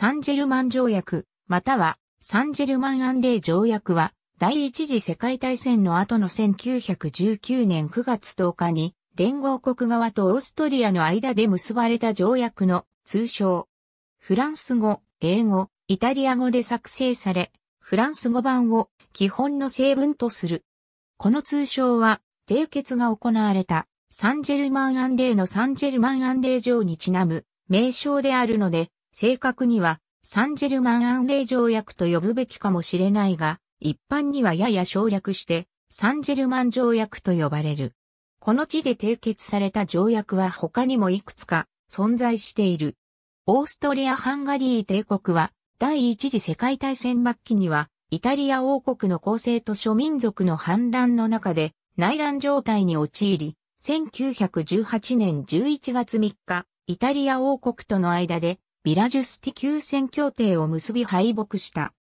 サンジェルマン条約、またはサンジェルマン安ー条約は、第一次世界大戦の後の1919年9月10日に、連合国側とオーストリアの間で結ばれた条約の通称。フランス語、英語、イタリア語で作成され、フランス語版を基本の成分とする。この通称は、締結が行われたサンジェルマン安ーのサンジェルマン安令状にちなむ名称であるので、正確にはサンジェルマン安令条約と呼ぶべきかもしれないが、一般にはやや省略してサンジェルマン条約と呼ばれる。この地で締結された条約は他にもいくつか存在している。オーストリア・ハンガリー帝国は第一次世界大戦末期にはイタリア王国の構成と諸民族の反乱の中で内乱状態に陥り、1918年11月3日、イタリア王国との間でビラジュスティ休戦協定を結び敗北した。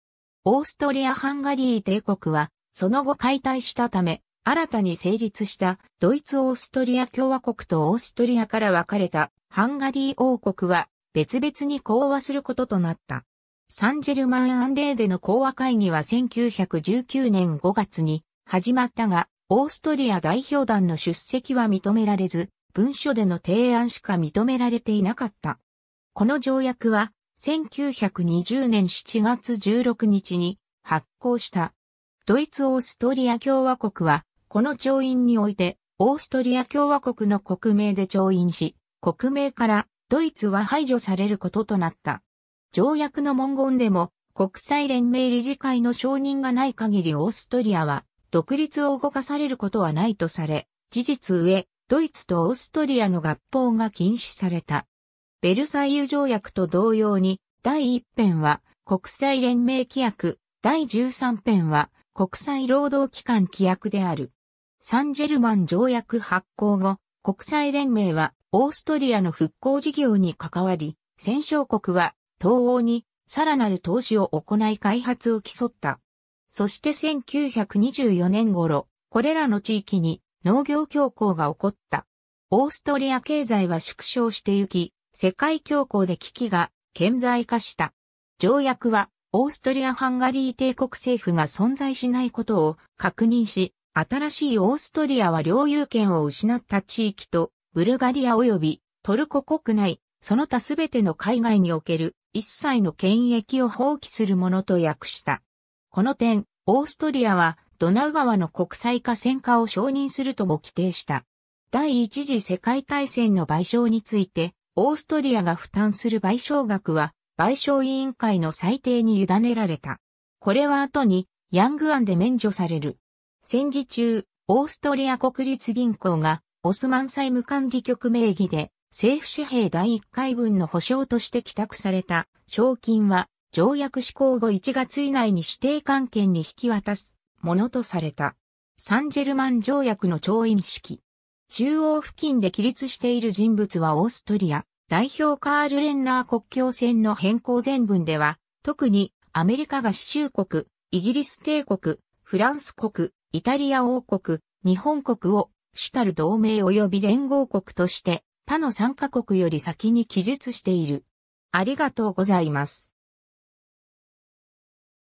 オーストリア・ハンガリー帝国は、その後解体したため、新たに成立したドイツ・オーストリア共和国とオーストリアから分かれたハンガリー王国は別々に講和することとなった。サンジェルマン・アンレーでの講和会議は1919年5月に始まったが、オーストリア代表団の出席は認められず、文書での提案しか認められていなかった。この条約は、1920年7月16日に発効した。ドイツ・オーストリア共和国は、この調印において、オーストリア共和国の国名で調印し、国名からドイツは排除されることとなった。条約の文言でも、国際連盟理事会の承認がない限りオーストリアは、独立を動かされることはないとされ、事実上、ドイツとオーストリアの合法が禁止された。ベルサイユ条約と同様に、第1編は国際連盟規約、第13編は国際労働機関規約である。サンジェルマン条約発行後、国際連盟はオーストリアの復興事業に関わり、戦勝国は東欧にさらなる投資を行い開発を競った。そして1924年頃、これらの地域に農業恐慌が起こった。オーストリア経済は縮小してゆき、世界恐慌で危機が顕在化した。条約は、オーストリア・ハンガリー帝国政府が存在しないことを確認し、新しいオーストリアは領有権を失った地域と、ブルガリア及びトルコ国内、その他すべての海外における一切の権益を放棄するものと訳した。この点、オーストリアはドナウ川の国際化戦化を承認するとも規定した。第一次世界大戦の賠償について、オーストリアが負担する賠償額は、賠償委員会の裁定に委ねられた。これは後に、ヤング案で免除される。戦時中、オーストリア国立銀行が、オスマン債務管理局名義で、政府紙幣第1回分の保証として帰宅された、賞金は、条約施行後1月以内に指定関係に引き渡す、ものとされた。サンジェルマン条約の調印式。中央付近で起立している人物はオーストリア、代表カール・レンナー国境線の変更前文では、特にアメリカ合衆国、イギリス帝国、フランス国、イタリア王国、日本国を主たる同盟及び連合国として他の参加国より先に記述している。ありがとうございます。